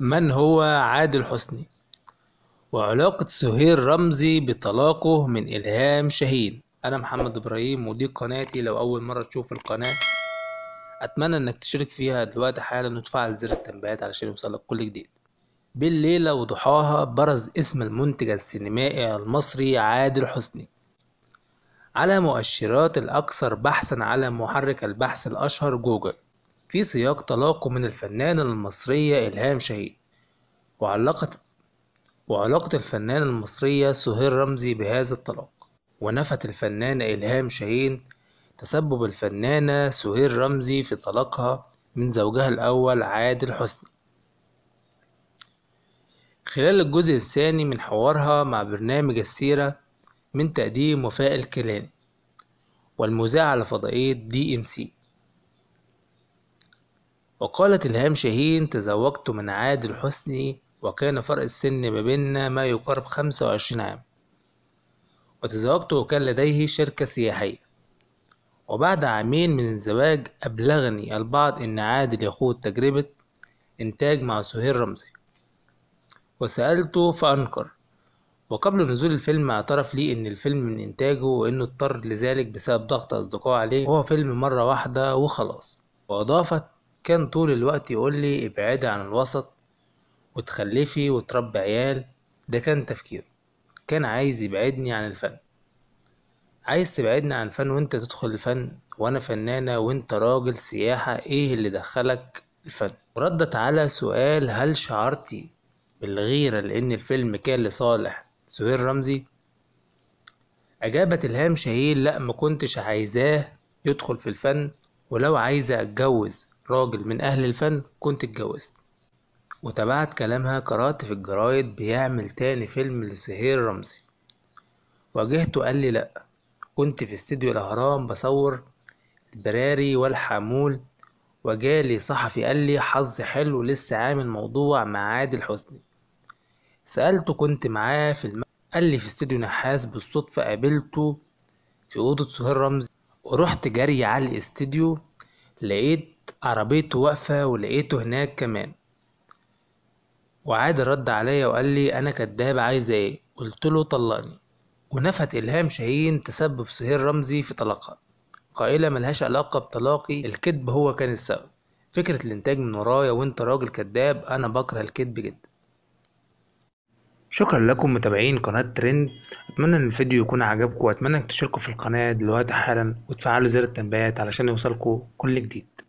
من هو عادل حسني وعلاقة سهير رمزي بطلاقه من إلهام شاهين أنا محمد إبراهيم ودي قناتي لو أول مرة تشوف القناة أتمنى إنك تشترك فيها دلوقتي حالا وتفعل زر التنبيهات علشان يوصلك كل جديد بالليلة وضحاها برز اسم المنتج السينمائي المصري عادل حسني على مؤشرات الأكثر بحثا على محرك البحث الأشهر جوجل في سياق طلاقه من الفنانة المصرية إلهام شاهين وعلقت وعلاقة الفنانة المصرية سهير رمزي بهذا الطلاق ونفت الفنانة إلهام شاهين تسبب الفنانة سهير رمزي في طلاقها من زوجها الأول عادل حسني خلال الجزء الثاني من حوارها مع برنامج السيرة من تقديم وفاء الكلان والمذاعة على فضائية دي ام سي وقالت إلهام شاهين تزوجت من عادل حسني وكان فرق السن ما بيننا ما يقارب خمسة وعشرين عام وتزوجت وكان لديه شركة سياحية وبعد عامين من الزواج أبلغني البعض أن عادل يخوض تجربة إنتاج مع سهير رمزي وسألته فأنكر وقبل نزول الفيلم اعترف لي ان الفيلم من انتاجه وانه اضطر لذلك بسبب ضغط اصدقائه عليه وهو فيلم مرة واحدة وخلاص واضافت كان طول الوقت يقولي ابعدي عن الوسط وتخلفي وتربي عيال ده كان تفكيره كان عايز يبعدني عن الفن عايز تبعدني عن الفن وانت تدخل الفن وانا فنانة وانت راجل سياحة ايه اللي دخلك الفن وردت على سؤال هل شعرتي بالغيرة لان الفيلم كان لصالح سهير رمزي اجابت الهام شاهين لا ما كنتش عايزاه يدخل في الفن ولو عايزة أتجوز راجل من أهل الفن كنت اتجوزت وتابعت كلامها قرأت في الجرايد بيعمل تاني فيلم لسهير رمزي واجهته قال لي لأ كنت في استديو الأهرام بصور البراري والحمول وجالي صحفي قال لي حظ حلو لسه عامل موضوع مع عادل حسني سألته كنت معاه في الم... قال لي في استديو نحاس بالصدفة قابلته في أوضة سهير رمزي ورحت جري على الاستديو لقيت عربيته واقفة ولقيته هناك كمان وعاد رد عليا وقال لي أنا كداب عايزة إيه قلت له طلقني ونفت إلهام شاهين تسبب سهير رمزي في طلاقها قائلة ملهاش علاقة بطلاقي الكذب هو كان السبب فكرة الإنتاج من ورايا وأنت راجل كداب أنا بكره الكذب جدا شكرا لكم متابعين قناة ترند اتمنى ان الفيديو يكون عجبكم واتمنى انكم تشتركوا في القناة دلوقتي حالا وتفعلوا زر التنبيهات علشان يوصلكم كل جديد